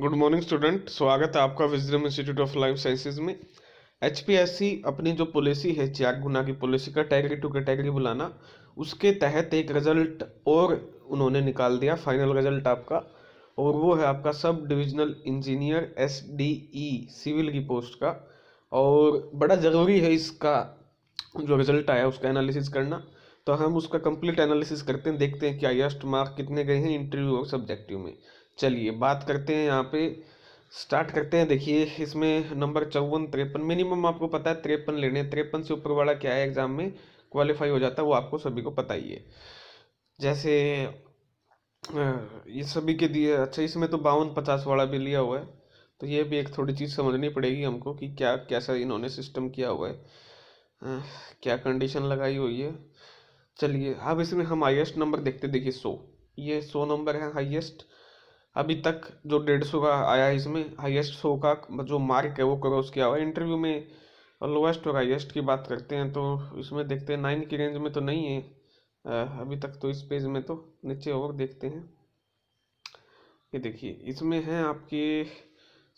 good morning student स्वागत है आपका Wisdom Institute of Life Sciences में एच अपनी जो पॉलिसी है चैक गुना की पॉलिसी का कैटेगरी टू कैटेगरी बुलाना उसके तहत एक रिजल्ट और उन्होंने निकाल दिया फाइनल रिजल्ट आपका और वो है आपका sub divisional engineer S D E civil की पोस्ट का और बड़ा ज़रूरी है इसका जो रिजल्ट आया उसका एनालिसिस करना तो हम उसका कंप्लीट एनालिसिस करते हैं देखते हैं कि हाइस्ट मार्क कितने गए हैं इंटरव्यू और सब्जेक्टिव में चलिए बात करते हैं यहाँ पे स्टार्ट करते हैं देखिए इसमें नंबर चौवन तिरपन मिनिमम आपको पता है तिरपन लेने तिरपन से ऊपर वाला क्या है एग्ज़ाम में क्वालिफाई हो जाता है वो आपको सभी को पता ही है जैसे ये सभी के दिए अच्छा इसमें तो बावन पचास वाला भी लिया हुआ है तो ये भी एक थोड़ी चीज़ समझनी पड़ेगी हमको कि क्या कैसा इन्होंने सिस्टम किया हुआ है क्या कंडीशन लगाई हुई है चलिए अब इसमें हम हाईएस्ट नंबर देखते देखिए सौ ये सौ नंबर है हाईएस्ट अभी तक जो डेढ़ सौ का आया है इसमें हाईएस्ट सौ का जो मार्क है वो क्रॉस किया हुआ है इंटरव्यू में लोएस्ट और हाईएस्ट की बात करते हैं तो इसमें देखते हैं नाइन की रेंज में तो नहीं है अभी तक तो इस पेज में तो नीचे और देखते हैं ये देखिए इसमें है आपके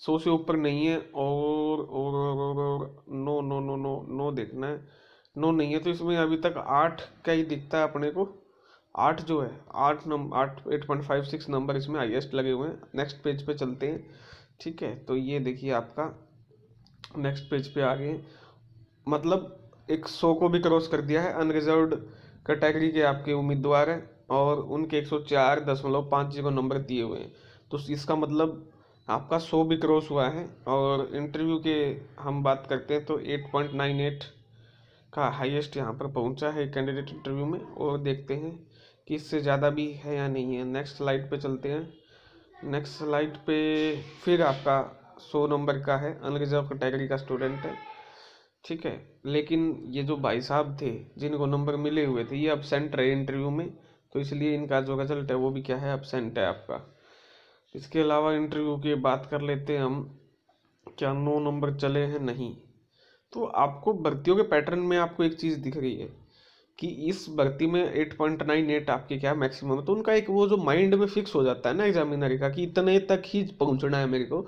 सौ से ऊपर नहीं है और और, और, और no no no no no देखना है नो नहीं है तो इसमें अभी तक आठ का ही दिखता है अपने को आठ जो है आठ नंबर आठ eight point five six number इसमें हाईएस्ट लगे हुए हैं नेक्स्ट पेज पे चलते हैं ठीक है तो ये देखिए आपका नेक्स्ट पेज पे आ गए मतलब एक सौ को भी क्रॉस कर दिया है अनरिजर्व कैटेगरी के आपके उम्मीदवार हैं और उनके एक सौ चार दशमलव पाँच जी को नंबर दिए हुए हैं तो इसका मतलब आपका सौ भी क्रॉस हुआ है और इंटरव्यू के हम बात करते हैं तो एट पॉइंट नाइन एट का हाईएस्ट यहाँ पर पहुँचा है कैंडिडेट इंटरव्यू में और देखते हैं कि इससे ज़्यादा भी है या नहीं है नेक्स्ट स्लाइड पे चलते हैं नेक्स्ट स्लाइड पे फिर आपका सौ नंबर का है अनरिजर्व कैटेगरी का स्टूडेंट है ठीक है लेकिन ये जो भाई साहब थे जिनको नंबर मिले हुए थे ये अपसेंट रहे इंटरव्यू में तो इसलिए इनका जो रिजल्ट है वो भी क्या है अपसेंट है आपका इसके अलावा इंटरव्यू की बात कर लेते हैं हम क्या नौ नंबर चले हैं नहीं तो आपको भर्तियों के पैटर्न में आपको एक चीज़ दिख रही है कि इस भर्ती में एट पॉइंट नाइन एट आपके क्या मैक्सिमम है तो उनका एक वो जो माइंड में फिक्स हो जाता है ना एग्जामिनर का कि इतने तक ही पहुंचना है मेरे को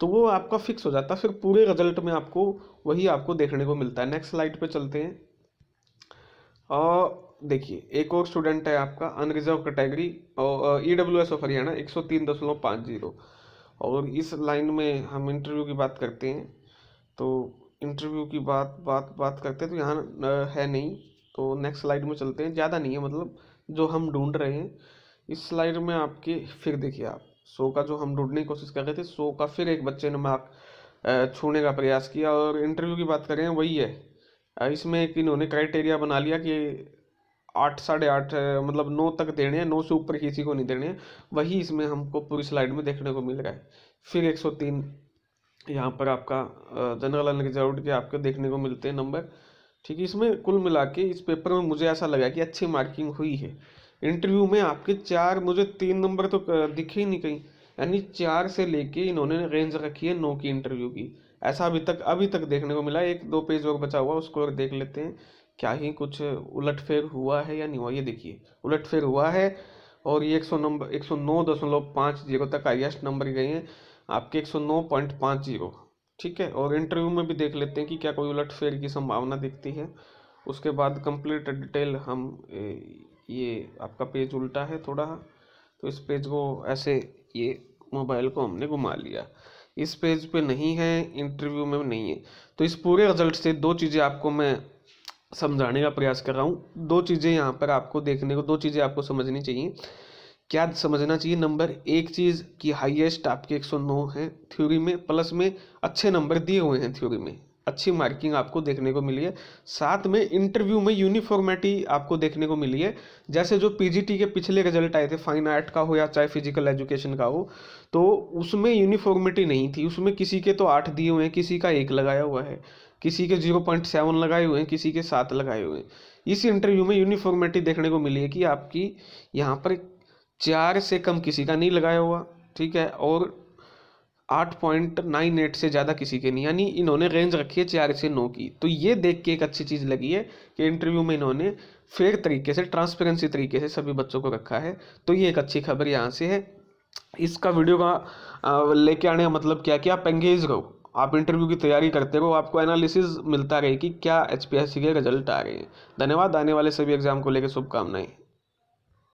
तो वो आपका फिक्स हो जाता है फिर पूरे रिजल्ट में आपको वही आपको देखने को मिलता है नेक्स्ट स्लाइड पे चलते हैं और देखिए एक और स्टूडेंट है आपका अनरिजर्व कैटेगरी और E W S of Haryana एक सौ तीन दशमलव पाँच जीरो और इस लाइन में हम इंटरव्यू की बात करते हैं तो इंटरव्यू की बात बात बात करते हैं तो यहाँ है नहीं तो नेक्स्ट स्लाइड में चलते हैं ज़्यादा नहीं है मतलब जो हम ढूंढ रहे हैं इस स्लाइड में आपके फिर देखिए आप सो का जो हम ढूंढने की कोशिश कर रहे थे सो का फिर एक बच्चे ने मार्क छूने का प्रयास किया और इंटरव्यू की बात करें वही है इसमें एक इन्होंने क्राइटेरिया बना लिया कि आठ साढ़े आठ मतलब नौ तक देने हैं नौ से ऊपर किसी को नहीं देने हैं वही इसमें हमको पूरी स्लाइड में देखने को मिल रहा है फिर एक सौ तीन यहाँ पर आपका जनरल अनरिजर्व के आपके देखने को मिलते हैं नंबर ठीक है इसमें कुल मिला के इस पेपर में मुझे ऐसा लगा कि अच्छी मार्किंग हुई है इंटरव्यू में आपके चार मुझे तीन नंबर तो दिखे ही नहीं कहीं यानी चार से लेके इन्होंने रेंज रखी है नौ की इंटरव्यू की ऐसा अभी तक अभी तक देखने को मिला एक दो पेज और बचा हुआ उसको और देख लेते हैं क्या ही कुछ उलटफेर हुआ है या नहीं हुआ ये देखिए उलटफेर हुआ है और ये एक सौ नंबर एक सौ नौ दशमलव पाँच जीरो तक हाइएस्ट नंबर गए हैं आपके एक सौ नौ पॉइंट पाँच जीरो ठीक है और इंटरव्यू में भी देख लेते हैं कि क्या कोई उलटफेर की संभावना दिखती है उसके बाद कंप्लीट डिटेल हम ये आपका पेज उल्टा है थोड़ा तो इस पेज को ऐसे ये मोबाइल को हमने घुमा लिया इस पेज पे नहीं है इंटरव्यू में नहीं है तो इस पूरे रिजल्ट से दो चीज़ें आपको मैं समझाने का प्रयास कर रहा हूँ दो चीज़ें यहाँ पर आपको देखने को दो चीज़ें आपको समझनी चाहिए क्या समझना चाहिए नंबर एक चीज़ कि हाईएस्ट आपके 109 है थ्योरी में प्लस में अच्छे नंबर दिए हुए हैं थ्योरी में अच्छी मार्किंग आपको देखने को मिली है साथ में इंटरव्यू में यूनिफॉर्मेटी आपको देखने को मिली है जैसे जो पीजीटी के पिछले रिजल्ट आए थे फाइन आर्ट का हो या चाहे फिजिकल एजुकेशन का हो तो उसमें यूनिफॉर्मेटी नहीं थी उसमें किसी के तो आठ दिए हुए हैं किसी का एक लगाया हुआ है किसी के जीरो पॉइंट सेवन लगाए हुए हैं किसी के सात लगाए हुए हैं इस इंटरव्यू में यूनिफॉर्मेटी देखने को मिली है कि आपकी यहाँ पर चार से कम किसी का नहीं लगाया हुआ ठीक है और आठ पॉइंट नाइन एट से ज़्यादा किसी के नहीं यानी इन्होंने रेंज रखी है चार से नौ की तो ये देख के एक अच्छी चीज़ लगी है कि इंटरव्यू में इन्होंने फेयर तरीके से ट्रांसपेरेंसी तरीके से सभी बच्चों को रखा है तो ये एक अच्छी खबर यहाँ से है इसका वीडियो का लेके आने का मतलब क्या कि आप एंगेज रहो आप इंटरव्यू की तैयारी करते रहो आपको एनालिसिस मिलता रहे कि क्या एच के रिजल्ट आ रहे हैं धन्यवाद आने वाले सभी एग्जाम को लेकर शुभकामनाएं